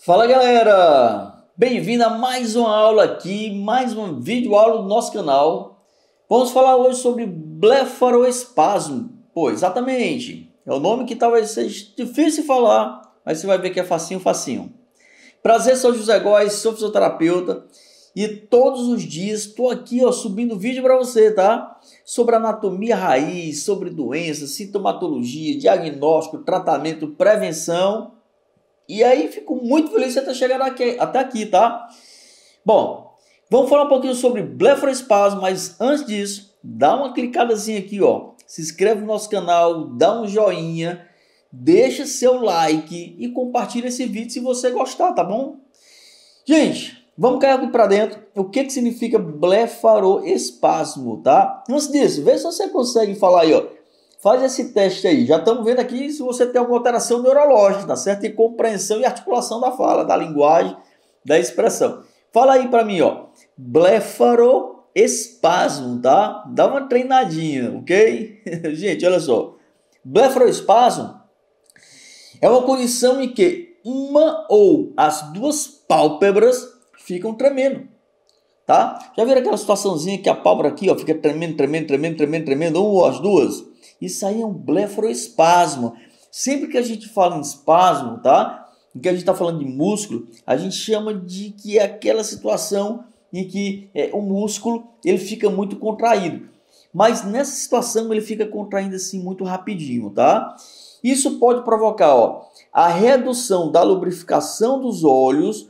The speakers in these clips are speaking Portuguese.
Fala galera! Bem-vindo a mais uma aula aqui, mais um vídeo aula do nosso canal. Vamos falar hoje sobre blefaroespasmo. Pô, exatamente. É o um nome que talvez seja difícil falar, mas você vai ver que é facinho, facinho. Prazer, sou José Góes, sou fisioterapeuta e todos os dias estou aqui ó, subindo vídeo para você, tá? Sobre anatomia raiz, sobre doenças, sintomatologia, diagnóstico, tratamento, prevenção e aí fico muito feliz de você ter chegado aqui, até aqui, tá? Bom, vamos falar um pouquinho sobre blefarospasmo, mas antes disso, dá uma clicadazinha aqui, ó. Se inscreve no nosso canal, dá um joinha, deixa seu like e compartilha esse vídeo se você gostar, tá bom? Gente, vamos cair aqui para dentro. O que, que significa blefaroespasmo, tá? Antes disso, vê se você consegue falar aí, ó. Faz esse teste aí. Já estamos vendo aqui se você tem alguma alteração neurológica, tá certo? E compreensão e articulação da fala, da linguagem, da expressão. Fala aí para mim, ó. espasmo, tá? Dá uma treinadinha, ok? Gente, olha só. Blefaroespasmo é uma condição em que uma ou as duas pálpebras ficam tremendo, tá? Já viram aquela situaçãozinha que a pálpebra aqui, ó, fica tremendo, tremendo, tremendo, tremendo, tremendo, ou as duas? Isso aí é um blefaroespasmo. Sempre que a gente fala em espasmo, tá? Em que a gente está falando de músculo, a gente chama de que é aquela situação em que é, o músculo ele fica muito contraído. Mas nessa situação ele fica contraindo assim muito rapidinho, tá? Isso pode provocar ó, a redução da lubrificação dos olhos,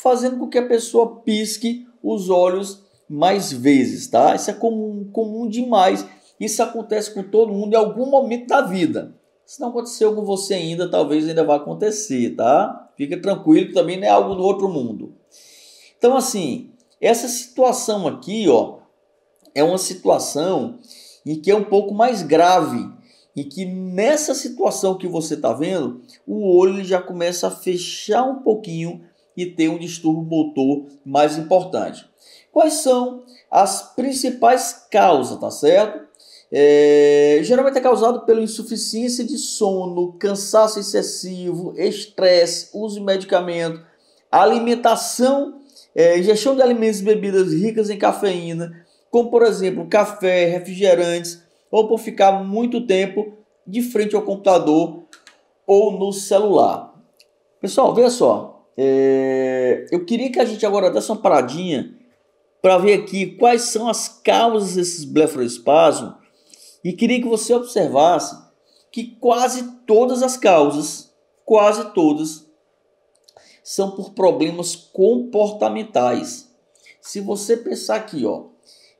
fazendo com que a pessoa pisque os olhos mais vezes, tá? Isso é comum, comum demais isso acontece com todo mundo em algum momento da vida. Se não aconteceu com você ainda, talvez ainda vá acontecer, tá? Fica tranquilo que também não é algo do outro mundo. Então, assim, essa situação aqui, ó, é uma situação em que é um pouco mais grave, e que nessa situação que você está vendo, o olho já começa a fechar um pouquinho e ter um distúrbio motor mais importante. Quais são as principais causas, tá certo? É, geralmente é causado pela insuficiência de sono, cansaço excessivo, estresse, uso de medicamento, alimentação, é, ingestão de alimentos e bebidas ricas em cafeína, como por exemplo café, refrigerantes, ou por ficar muito tempo de frente ao computador ou no celular. Pessoal, veja só, é, eu queria que a gente agora desse uma paradinha para ver aqui quais são as causas desses blefaroespasmos e queria que você observasse que quase todas as causas, quase todas, são por problemas comportamentais. Se você pensar aqui, ó,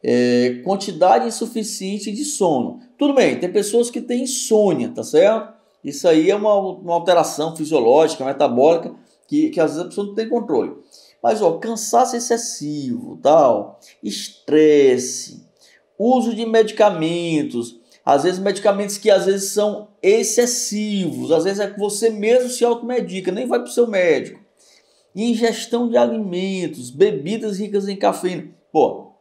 é, quantidade insuficiente de sono. Tudo bem, tem pessoas que têm insônia, tá certo? Isso aí é uma, uma alteração fisiológica, metabólica, que, que às vezes a pessoa não tem controle. Mas, ó, cansaço excessivo, tal, estresse, uso de medicamentos, às vezes medicamentos que às vezes são excessivos, às vezes é que você mesmo se automedica, nem vai para o seu médico. Ingestão de alimentos, bebidas ricas em cafeína. Pô,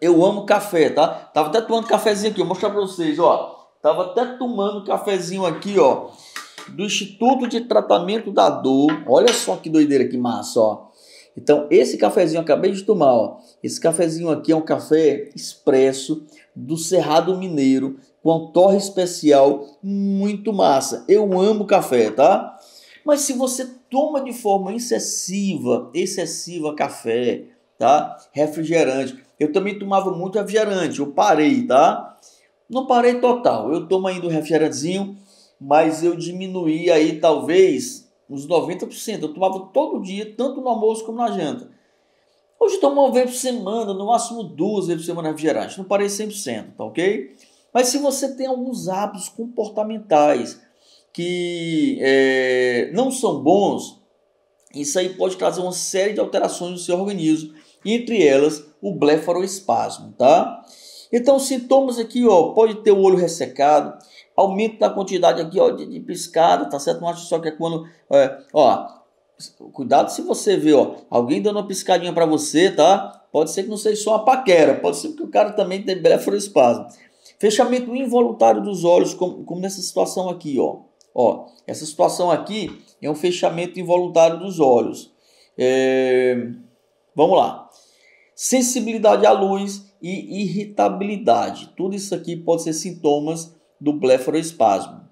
eu amo café, tá? Tava até tomando cafezinho aqui, vou mostrar para vocês, ó. Tava até tomando cafezinho aqui, ó do Instituto de Tratamento da Dor. Olha só que doideira que massa, ó. Então, esse cafezinho eu acabei de tomar, ó, esse cafezinho aqui é um café expresso do Cerrado Mineiro, com torre especial muito massa. Eu amo café, tá? Mas se você toma de forma excessiva, excessiva café, tá? Refrigerante. Eu também tomava muito refrigerante, eu parei, tá? Não parei total, eu tomo ainda um refrigerantezinho, mas eu diminuí aí talvez uns 90%. Eu tomava todo dia, tanto no almoço como na janta. Hoje eu tomo uma vez por semana, no máximo duas vezes por semana refrigerante. Não parei 100%, tá ok? Mas se você tem alguns hábitos comportamentais que é, não são bons, isso aí pode trazer uma série de alterações no seu organismo, entre elas o blefaroespasmo, tá? Então, sintomas aqui, ó, pode ter o olho ressecado, aumento da quantidade aqui ó, de, de piscada, tá certo? Não acho só que é quando. É, ó, cuidado se você vê, ó, alguém dando uma piscadinha para você, tá? Pode ser que não seja só uma paquera, pode ser que o cara também tenha blefaroespasmo. Fechamento involuntário dos olhos, como, como nessa situação aqui, ó. Ó, essa situação aqui é um fechamento involuntário dos olhos. É, vamos lá. Sensibilidade à luz e irritabilidade. Tudo isso aqui pode ser sintomas do blefaroespasmo.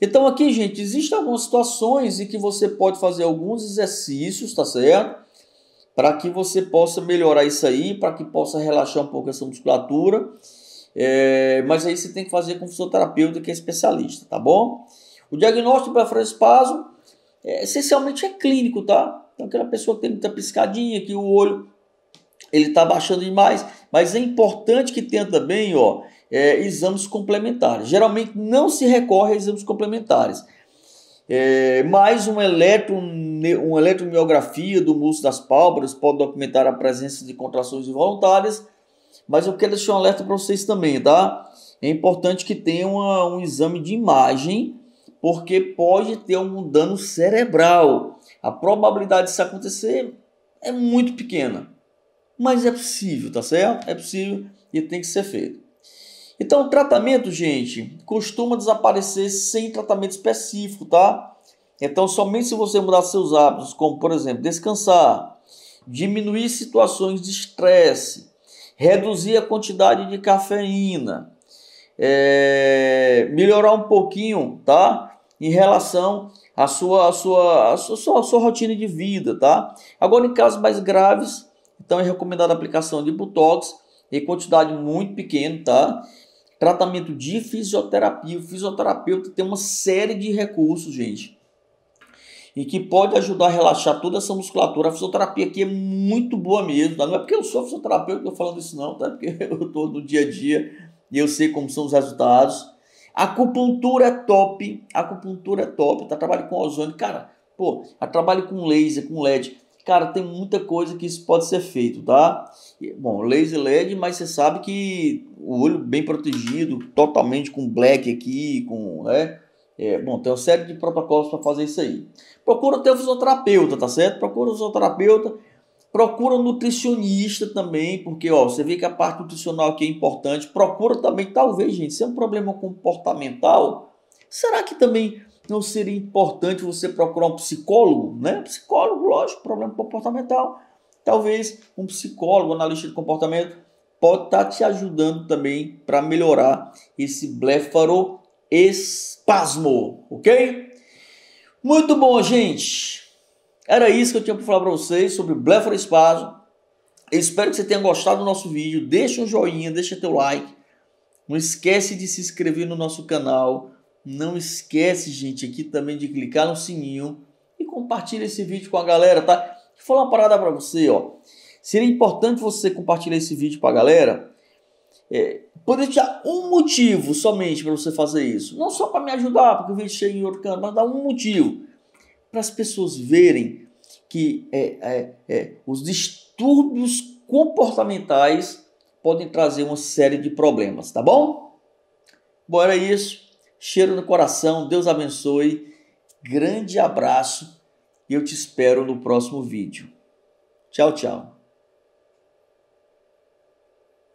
Então aqui, gente, existem algumas situações em que você pode fazer alguns exercícios, tá certo? Para que você possa melhorar isso aí, para que possa relaxar um pouco essa musculatura. É, mas aí você tem que fazer com o fisioterapeuta que é especialista, tá bom? O diagnóstico para froespasmo é, essencialmente é clínico, tá? Então aquela pessoa que tem muita piscadinha, que o olho ele tá baixando demais, mas é importante que tenha também, ó, é, exames complementares. Geralmente não se recorre a exames complementares. É, mais um eletro, uma eletromiografia do músculo das pálpebras pode documentar a presença de contrações involuntárias, mas eu quero deixar um alerta para vocês também, tá? É importante que tenha uma, um exame de imagem, porque pode ter um dano cerebral. A probabilidade disso acontecer é muito pequena, mas é possível, tá certo? É possível e tem que ser feito. Então, o tratamento, gente, costuma desaparecer sem tratamento específico, tá? Então, somente se você mudar seus hábitos, como por exemplo, descansar, diminuir situações de estresse, reduzir a quantidade de cafeína, é, melhorar um pouquinho, tá? Em relação à sua, à sua, à sua, à sua rotina de vida, tá? Agora, em casos mais graves, então é recomendada a aplicação de Botox em quantidade muito pequena, tá? Tratamento de fisioterapia. O fisioterapeuta tem uma série de recursos, gente, e que pode ajudar a relaxar toda essa musculatura. A fisioterapia aqui é muito boa mesmo. Tá? Não é porque eu sou fisioterapeuta que eu falando isso, não, tá? Porque eu estou no dia a dia e eu sei como são os resultados. Acupuntura é top. Acupuntura é top. Tá? Trabalho com ozônio. Cara, pô, trabalho com laser, com LED. Cara, tem muita coisa que isso pode ser feito, tá? Bom, laser LED, mas você sabe que o olho bem protegido, totalmente com black aqui, com, né? É, bom, tem uma série de protocolos para fazer isso aí. Procura o fisioterapeuta, tá certo? Procura o fisioterapeuta, procura um nutricionista também, porque ó, você vê que a parte nutricional aqui é importante. Procura também, talvez, gente, se é um problema comportamental, será que também não seria importante você procurar um psicólogo, né? Psicólogo lógico, problema comportamental. Talvez um psicólogo, analista de comportamento, pode estar tá te ajudando também para melhorar esse blefaro espasmo, ok? Muito bom, gente. Era isso que eu tinha para falar para vocês sobre espasmo. Espero que você tenha gostado do nosso vídeo. Deixa um joinha, deixa teu like. Não esquece de se inscrever no nosso canal. Não esquece, gente, aqui também de clicar no sininho e compartilha esse vídeo com a galera, tá? Vou falar uma parada para você, ó. Seria importante você compartilhar esse vídeo para a galera. É, poder te dar um motivo somente para você fazer isso. Não só para me ajudar, porque o vídeo chega em outro canto, mas dar um motivo. Para as pessoas verem que é, é, é, os distúrbios comportamentais podem trazer uma série de problemas, tá bom? Bora isso. Cheiro no coração, Deus abençoe Grande abraço e eu te espero no próximo vídeo. Tchau, tchau.